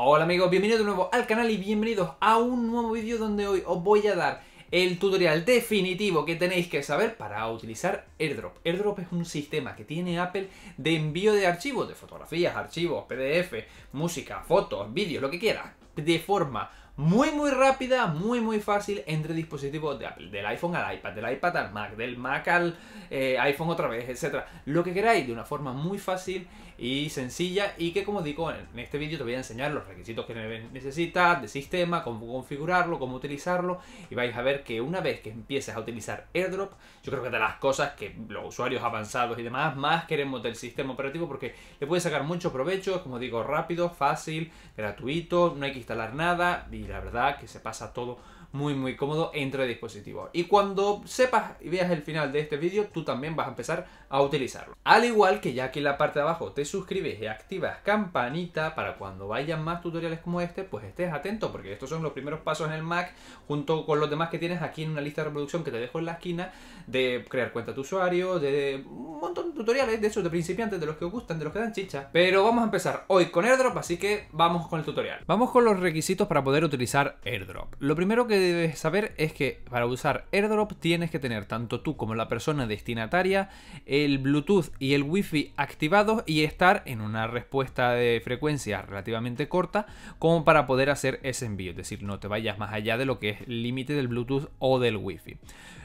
Hola amigos, bienvenidos de nuevo al canal y bienvenidos a un nuevo vídeo donde hoy os voy a dar el tutorial definitivo que tenéis que saber para utilizar AirDrop. AirDrop es un sistema que tiene Apple de envío de archivos, de fotografías, archivos, PDF, música, fotos, vídeos, lo que quieras, de forma muy muy rápida, muy muy fácil entre dispositivos de Apple, del iPhone al iPad, del iPad al Mac, del Mac al eh, iPhone otra vez, etcétera, lo que queráis de una forma muy fácil y sencilla y que como digo en este vídeo te voy a enseñar los requisitos que necesitas de sistema, cómo configurarlo, cómo utilizarlo y vais a ver que una vez que empieces a utilizar AirDrop yo creo que de las cosas que los usuarios avanzados y demás más queremos del sistema operativo porque le puede sacar mucho provecho, como digo rápido, fácil, gratuito, no hay que instalar nada y la verdad que se pasa todo muy muy cómodo entre dispositivos. Y cuando sepas y veas el final de este vídeo, tú también vas a empezar a utilizarlo. Al igual que ya aquí en la parte de abajo te suscribes y activas campanita para cuando vayan más tutoriales como este, pues estés atento porque estos son los primeros pasos en el Mac junto con los demás que tienes aquí en una lista de reproducción que te dejo en la esquina de crear cuenta de usuario, de un montón de tutoriales, de esos de principiantes, de los que os gustan, de los que dan chicha. Pero vamos a empezar hoy con AirDrop, así que vamos con el tutorial. Vamos con los requisitos para poder utilizar AirDrop. Lo primero que debes saber es que para usar airdrop tienes que tener tanto tú como la persona destinataria el Bluetooth y el Wi-Fi activados y estar en una respuesta de frecuencia relativamente corta como para poder hacer ese envío. Es decir, no te vayas más allá de lo que es el límite del Bluetooth o del Wi-Fi.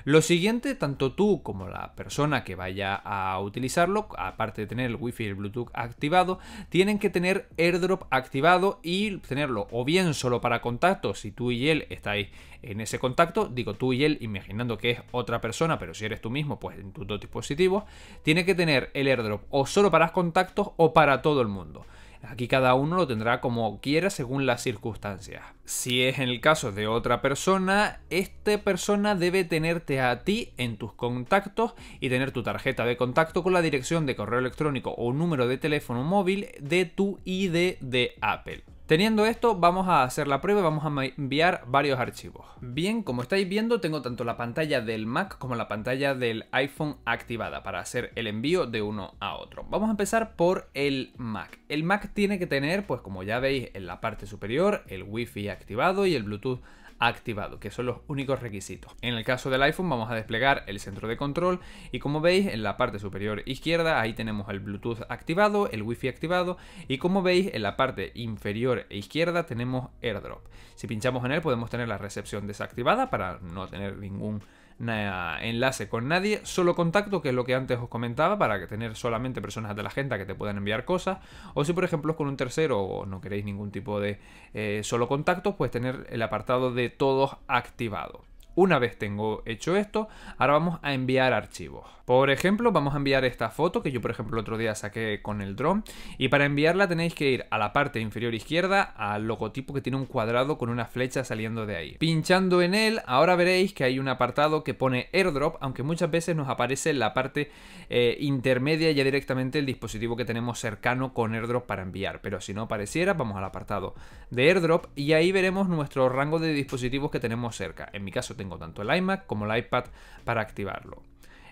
Lo siguiente, tanto tú como la persona que vaya a utilizarlo, aparte de tener el Wi-Fi y el Bluetooth activado, tienen que tener airdrop activado y tenerlo o bien solo para contacto, si tú y él estáis en ese contacto, digo tú y él, imaginando que es otra persona, pero si eres tú mismo, pues en tus dos dispositivos, tiene que tener el airdrop o solo para contactos o para todo el mundo. Aquí cada uno lo tendrá como quiera según las circunstancias. Si es en el caso de otra persona, esta persona debe tenerte a ti en tus contactos y tener tu tarjeta de contacto con la dirección de correo electrónico o número de teléfono móvil de tu ID de Apple. Teniendo esto, vamos a hacer la prueba y vamos a enviar varios archivos. Bien, como estáis viendo, tengo tanto la pantalla del Mac como la pantalla del iPhone activada para hacer el envío de uno a otro. Vamos a empezar por el Mac. El Mac tiene que tener, pues como ya veis en la parte superior, el Wi-Fi activado y el Bluetooth activado, que son los únicos requisitos. En el caso del iPhone vamos a desplegar el centro de control y como veis en la parte superior izquierda ahí tenemos el Bluetooth activado, el Wi-Fi activado y como veis en la parte inferior e izquierda tenemos AirDrop. Si pinchamos en él podemos tener la recepción desactivada para no tener ningún enlace con nadie, solo contacto, que es lo que antes os comentaba, para tener solamente personas de la agenda que te puedan enviar cosas, o si por ejemplo es con un tercero o no queréis ningún tipo de eh, solo contacto, pues tener el apartado de todos activado. Una vez tengo hecho esto, ahora vamos a enviar archivos. Por ejemplo, vamos a enviar esta foto que yo por ejemplo el otro día saqué con el drone y para enviarla tenéis que ir a la parte inferior izquierda al logotipo que tiene un cuadrado con una flecha saliendo de ahí. Pinchando en él, ahora veréis que hay un apartado que pone airdrop, aunque muchas veces nos aparece en la parte eh, intermedia ya directamente el dispositivo que tenemos cercano con airdrop para enviar. Pero si no apareciera, vamos al apartado de airdrop y ahí veremos nuestro rango de dispositivos que tenemos cerca. En mi caso tengo tanto el iMac como el iPad para activarlo.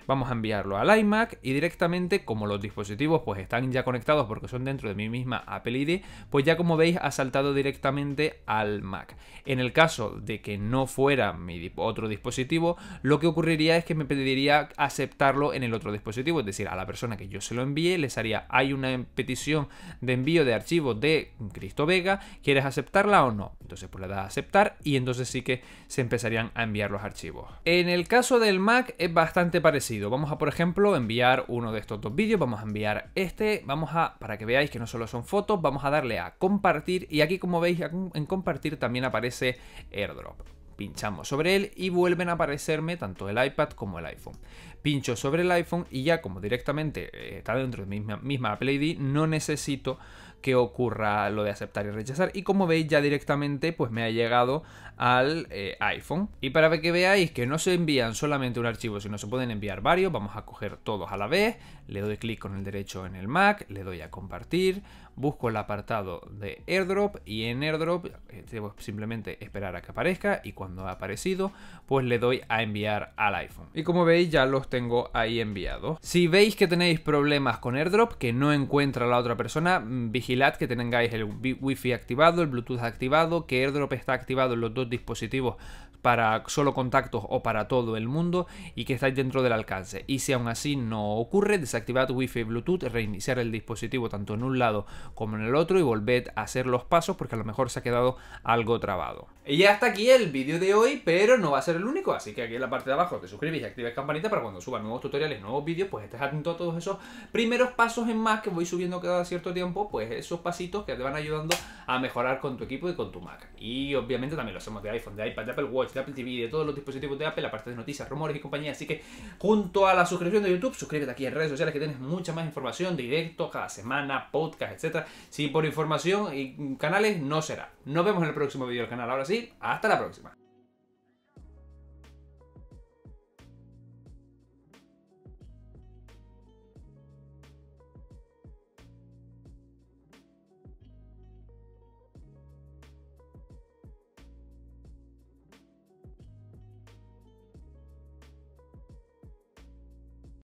Vamos a enviarlo al iMac y directamente, como los dispositivos pues están ya conectados porque son dentro de mi misma Apple ID, pues ya como veis ha saltado directamente al Mac. En el caso de que no fuera mi otro dispositivo, lo que ocurriría es que me pediría aceptarlo en el otro dispositivo, es decir, a la persona que yo se lo envíe, les haría, hay una petición de envío de archivos de Cristo Vega, ¿quieres aceptarla o no? Entonces pues le da a aceptar y entonces sí que se empezarían a enviar los archivos. En el caso del Mac es bastante parecido Vamos a, por ejemplo, enviar uno de estos dos vídeos, vamos a enviar este, vamos a, para que veáis que no solo son fotos, vamos a darle a compartir y aquí como veis en compartir también aparece airdrop. Pinchamos sobre él y vuelven a aparecerme tanto el iPad como el iPhone. Pincho sobre el iPhone y ya como directamente eh, está dentro de mi misma, misma Apple ID, no necesito que ocurra lo de aceptar y rechazar. Y como veis ya directamente pues me ha llegado al eh, iPhone. Y para que veáis que no se envían solamente un archivo, sino se pueden enviar varios, vamos a coger todos a la vez, le doy clic con el derecho en el Mac, le doy a compartir, busco el apartado de airdrop y en airdrop eh, debo simplemente esperar a que aparezca y cuando ha aparecido pues le doy a enviar al iPhone. Y como veis ya los tengo ahí enviados. Si veis que tenéis problemas con airdrop que no encuentra la otra persona, mm, vigilad que tengáis el wifi activado, el bluetooth activado, que airdrop está activado en los dos dispositivos para solo contactos o para todo el mundo y que estáis dentro del alcance. Y si aún así no ocurre, desactivad Wi-Fi Bluetooth, reiniciar el dispositivo tanto en un lado como en el otro y volved a hacer los pasos porque a lo mejor se ha quedado algo trabado. Y ya hasta aquí el vídeo de hoy, pero no va a ser el único, así que aquí en la parte de abajo te suscribes y activas campanita para cuando suba nuevos tutoriales, nuevos vídeos, pues estés atento a todos esos primeros pasos en más que voy subiendo cada cierto tiempo, pues esos pasitos que te van ayudando a mejorar con tu equipo y con tu Mac. Y obviamente también lo hacemos de iPhone, de iPad, de Apple Watch, de Apple TV, de todos los dispositivos de Apple, la parte de noticias, rumores y compañía. Así que junto a la suscripción de YouTube, suscríbete aquí en redes sociales que tienes mucha más información, directo cada semana, podcast, etc si por información y canales no será. Nos vemos en el próximo vídeo del canal. Ahora sí, hasta la próxima.